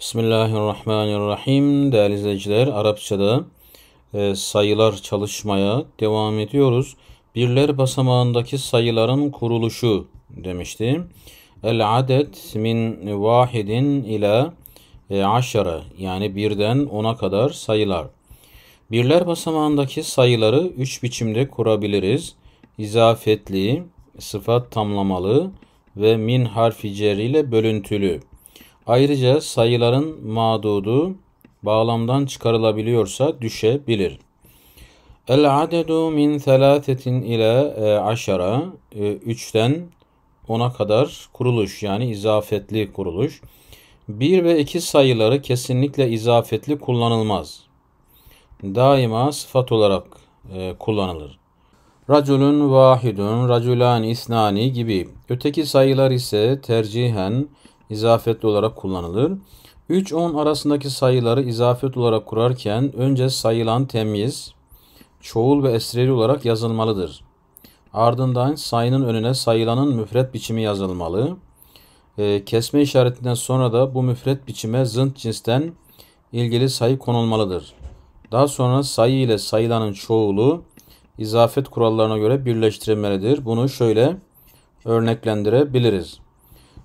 Bismillahirrahmanirrahim. Değerli izleyiciler, Arapçada e, sayılar çalışmaya devam ediyoruz. Birler basamağındaki sayıların kuruluşu demiştim. El adet min vahidin ila e, aşara yani birden ona kadar sayılar. Birler basamağındaki sayıları üç biçimde kurabiliriz. İzafetli, sıfat tamlamalı ve min harfi ile bölüntülü. Ayrıca sayıların madudu bağlamdan çıkarılabiliyorsa düşebilir. El adedu min selasetin ile aşara, e, üçten ona kadar kuruluş yani izafetli kuruluş. Bir ve iki sayıları kesinlikle izafetli kullanılmaz. Daima sıfat olarak e, kullanılır. Raculun vahidun, raculan isnani gibi. Öteki sayılar ise tercihen izafetli olarak kullanılır. 3-10 arasındaki sayıları izafet olarak kurarken önce sayılan temyiz, çoğul ve esreli olarak yazılmalıdır. Ardından sayının önüne sayılanın müfret biçimi yazılmalı. E, kesme işaretinden sonra da bu müfret biçime zınt cinsten ilgili sayı konulmalıdır. Daha sonra sayı ile sayılanın çoğulu izafet kurallarına göre birleştirilmelidir. Bunu şöyle örneklendirebiliriz.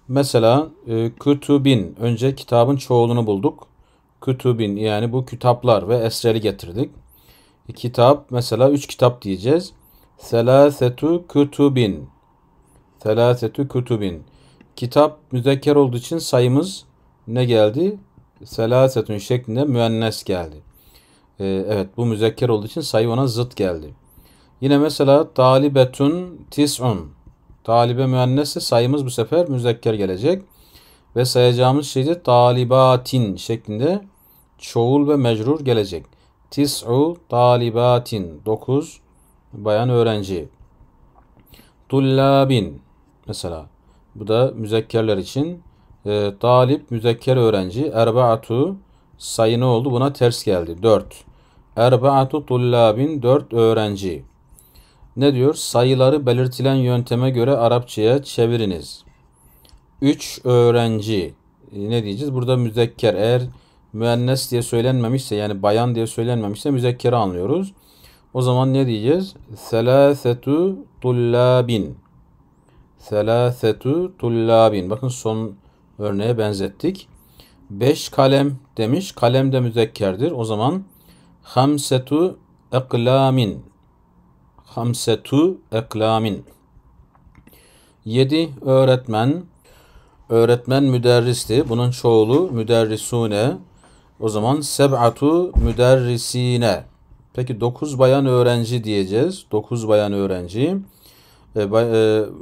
Mesela e, kütübin önce kitabın çoğulunu bulduk. Kütübin yani bu kitaplar ve esreli getirdik. E, kitap mesela üç kitap diyeceğiz. Selasetu kütübin. Selasetu kütübin. Kitap müzekker olduğu için sayımız ne geldi? Selasetun şeklinde müennes geldi. E, evet bu müzekker olduğu için sayı ona zıt geldi. Yine mesela talibetun tis'un. Talibe müennesse sayımız bu sefer müzekker gelecek. Ve sayacağımız şey de talibatin şeklinde çoğul ve mecrur gelecek. Tis'u talibatin. Dokuz bayan öğrenci. Tullabin. Mesela bu da müzekkerler için. E, talip müzekker öğrenci. Erbaatu sayı ne oldu? Buna ters geldi. Dört. Erbaatu tullabin. Dört öğrenci. Ne diyor? Sayıları belirtilen yönteme göre Arapçaya çeviriniz. 3 öğrenci e, ne diyeceğiz? Burada müzekker eğer müennes diye söylenmemişse yani bayan diye söylenmemişse müzekkeri anlıyoruz. O zaman ne diyeceğiz? Selasetu tullabin. Selasetu tullabin. Bakın son örneğe benzettik. Beş kalem demiş. Kalem de müzekkerdir. O zaman hamsetu eklamin hamsetu eklamin. Yedi Öğretmen. Öğretmen müderristi. Bunun çoğulu müderrisune. O zaman seb'atu müderrisine. Peki dokuz bayan öğrenci diyeceğiz. Dokuz bayan öğrenci. E, bay, e,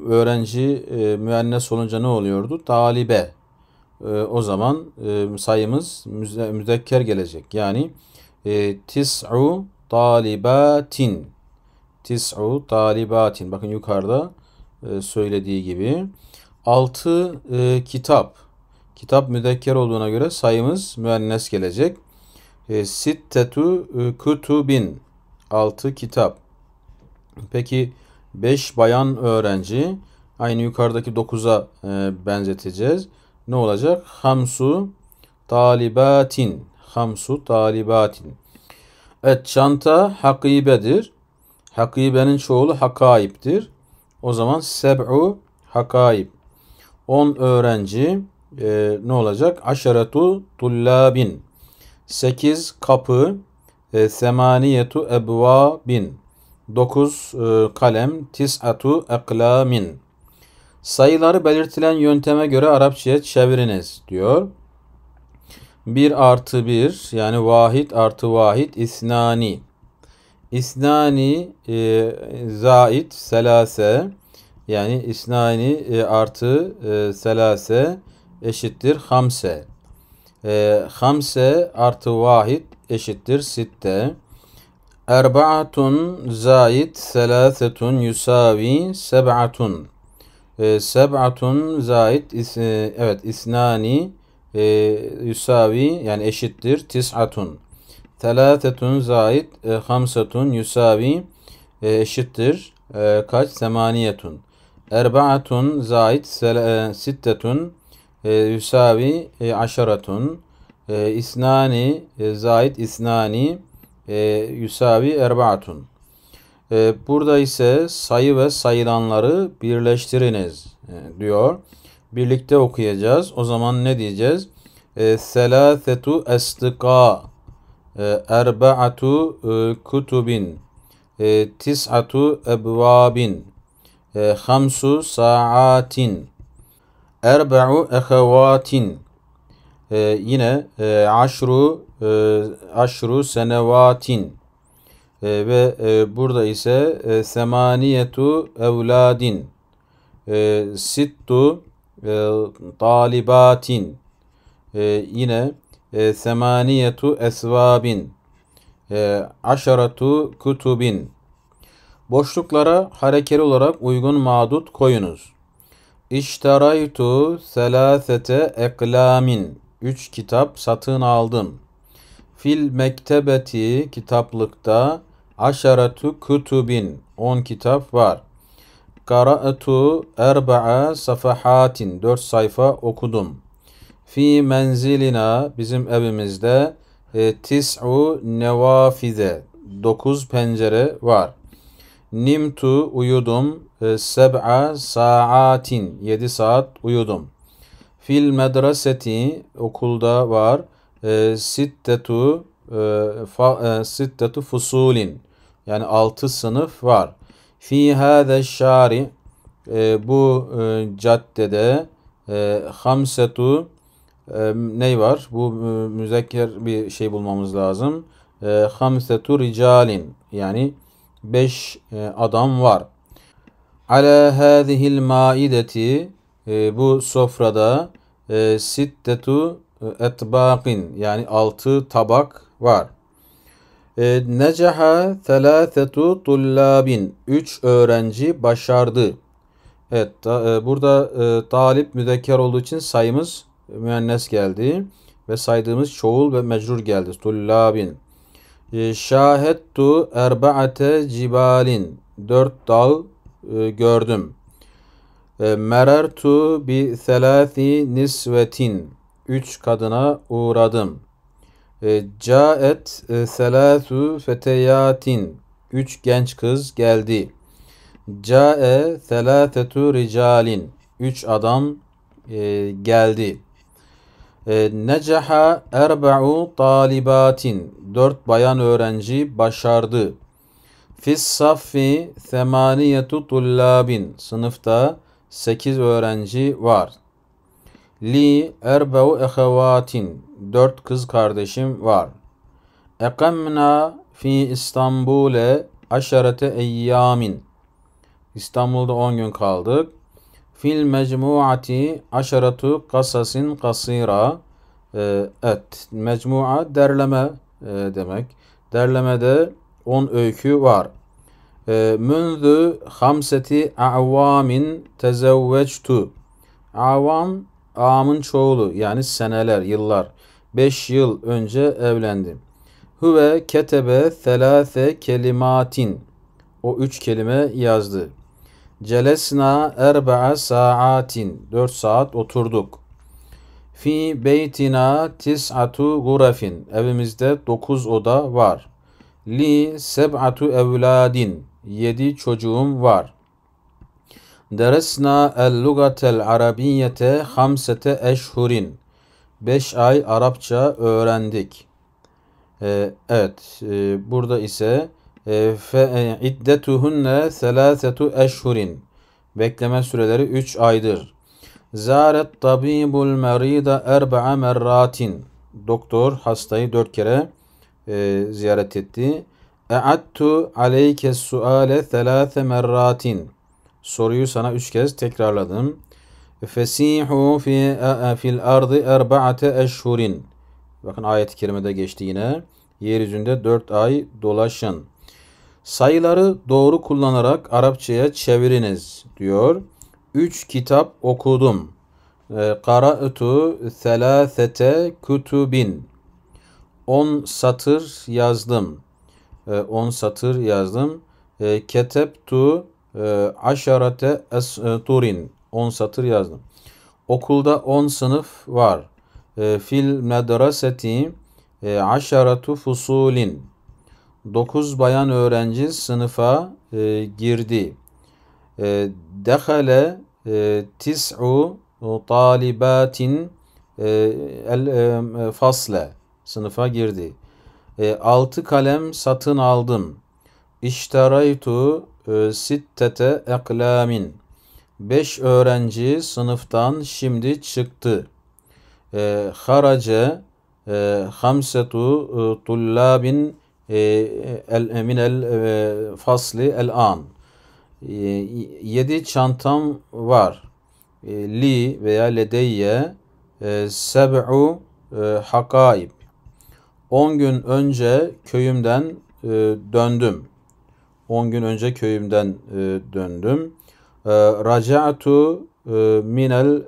öğrenci e, müennes olunca ne oluyordu? Talibe. E, o zaman e, sayımız müze, müzekker gelecek. Yani e, tis'u talibatin. Tis'u talibatin. Bakın yukarıda e, söylediği gibi. 6 e, kitap. Kitap müdekker olduğuna göre sayımız müennes gelecek. E, sittetu e, kutubin. 6 kitap. Peki 5 bayan öğrenci. Aynı yukarıdaki 9'a e, benzeteceğiz. Ne olacak? Hamsu talibatin. Hamsu talibatin. Et çanta hakibedir. Hakibenin çoğulu hakaiptir. O zaman seb'u hakaib. 10 öğrenci e, ne olacak? Aşeretu tullabin. 8 kapı. E, semaniyetu ebvabin. 9 e, kalem. Tis'atu eklamin. Sayıları belirtilen yönteme göre Arapçaya çeviriniz diyor. 1 artı 1 yani vahid artı vahid isnani. İsnani e, zait selase yani isnani e, artı e, selase eşittir hamse. E, hamse artı vahid eşittir sitte. Erbaatun zait selasetun yusavi seb'atun. E, seb'atun zait is, e, evet isnani e, yusavi yani eşittir tis'atun. Telatetun zayid e, hamsatun yusavi e, eşittir. E, kaç? Semaniyetun. Erbaatun zayid sel, e, sittetun e, yusavi e, aşaratun. E, isnani e, zayid isnani e, yusavi erbaatun. E, burada ise sayı ve sayılanları birleştiriniz e, diyor. Birlikte okuyacağız. O zaman ne diyeceğiz? E, selasetu estika ee, erba'atu e, kutubin, ee, tis'atu ebvabin, ee, hamsu saatin, erba'u ehevatin, yine e, aşru, e, aşru senevatin ve burada ise semaniyetu evladin, sittu talibatin, yine e, semaniyetu esvabin, e, aşaratu kutubin. Boşluklara harekeli olarak uygun madut koyunuz. İştaraytu selasete eklamin. Üç kitap satın aldım. Fil mektebeti kitaplıkta aşaratu kutubin. On kitap var. Karaetu erba'a safahatin. Dört sayfa okudum fi menzilina bizim evimizde e, tis'u nevafide dokuz pencere var. Nimtu uyudum e, seb'a saatin yedi saat uyudum. Fil medreseti okulda var. E, sittetu e, fa, e, sittetu fusulin yani altı sınıf var. Fi hâze şari e, bu e, caddede e, hamsetu e, ne var? Bu müzekker bir şey bulmamız lazım. E, Hamsetu ricalin yani beş e, adam var. Ala hadihil maideti e, bu sofrada e, sittetu e, etbaqin yani altı tabak var. E, necaha thelâthetu tullabin. Üç öğrenci başardı. Evet, burada talip müzekker olduğu için sayımız müennes geldi ve saydığımız çoğul ve mecrur geldi. Tullabin. E, şahettu erbaate cibalin. Dört dağ e, gördüm. E, merertu bi selâthi nisvetin. Üç kadına uğradım. E, caet e, selâthu feteyatin. Üç genç kız geldi. Cae selâthetu ricalin. Üç adam e, geldi. Ee, Necaha erba'u talibatin. Dört bayan öğrenci başardı. Fis saffi semaniyetu tullabin. Sınıfta sekiz öğrenci var. Li erba'u ehevatin. Dört kız kardeşim var. Ekamna fi İstanbul'e aşarete eyyamin. İstanbul'da on gün kaldık. Fil mecmuati aşaratu kasasin kasira ee, et. Mecmua derleme e, demek. Derlemede 10 öykü var. Ee, Münzü hamseti avamin tezevvectu. Avam, amın çoğulu yani seneler, yıllar. 5 yıl önce evlendim. Hüve ketebe selase kelimatin. O üç kelime yazdı. Celesna erbe'e saatin. 4 saat oturduk. Fi beytina tis'atu gurafin. Evimizde 9 oda var. Li seb'atu evladin. 7 çocuğum var. Deresna el lugatel arabiyete hamsete eşhurin. 5 ay Arapça öğrendik. Ee, evet, e, burada ise فَاِدَّتُهُنَّ ee, سَلَاسَةُ e, eşhurin Bekleme süreleri 3 aydır. Zaret tabibul merida erba'a merratin. Doktor hastayı 4 kere e, ziyaret etti. E'attu aleyke suale thelâthe merratin. Soruyu sana 3 kez tekrarladım. Fesihu fi e, e, fil ardı erba'ate eşhurin. Bakın ayet-i kerimede geçti yine. Yeryüzünde 4 ay dolaşın. Sayıları doğru kullanarak Arapçaya çeviriniz diyor. Üç kitap okudum. Ee, Kara'tu selâsete kutubin. On satır yazdım. Ee, on satır yazdım. Ee, Keteptu e, aşarate esturin. On satır yazdım. Okulda on sınıf var. Fil medraseti e, aşaratu fusulin. 9 bayan öğrenci sınıfa e, girdi. E, Dehale e, tis'u talibatin e, el, e, e fasle sınıfa girdi. E, 6 kalem satın aldım. İştaraytu e, sittete eklamin. 5 öğrenci sınıftan şimdi çıktı. E, harace e, hamsetu e, tullabin e, el, e, minel e, fasli el an. E, yedi çantam var. li veya ledeyye seb'u e, hakaib. On gün önce köyümden döndüm. On gün önce köyümden döndüm. E, raca'tu e, minel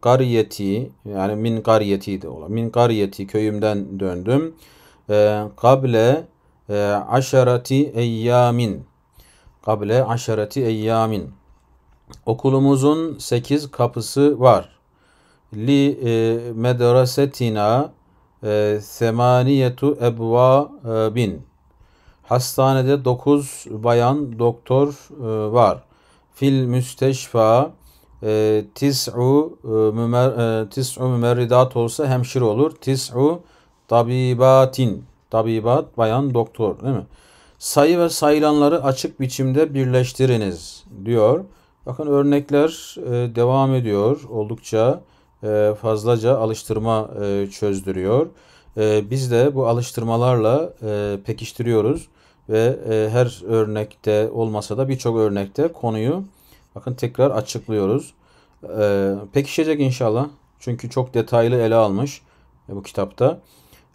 kariyeti yani min kariyeti de olan min kariyeti köyümden döndüm. E, ee, aşerati eyyamin kable aşerati eyyamin okulumuzun sekiz kapısı var. Li e, medresetina e, semaniyetu ebva e, bin hastanede dokuz bayan doktor e, var. Fil müsteşfa e, tis'u e, mümer, e, tis'u mümerridat olsa hemşire olur. Tis'u tabibatin tabibat, bayan, doktor değil mi? Sayı ve sayılanları açık biçimde birleştiriniz diyor. Bakın örnekler e, devam ediyor. Oldukça e, fazlaca alıştırma e, çözdürüyor. biz de bu alıştırmalarla pekiştiriyoruz ve her örnekte olmasa da birçok örnekte konuyu bakın tekrar açıklıyoruz. pekişecek inşallah. Çünkü çok detaylı ele almış bu kitapta.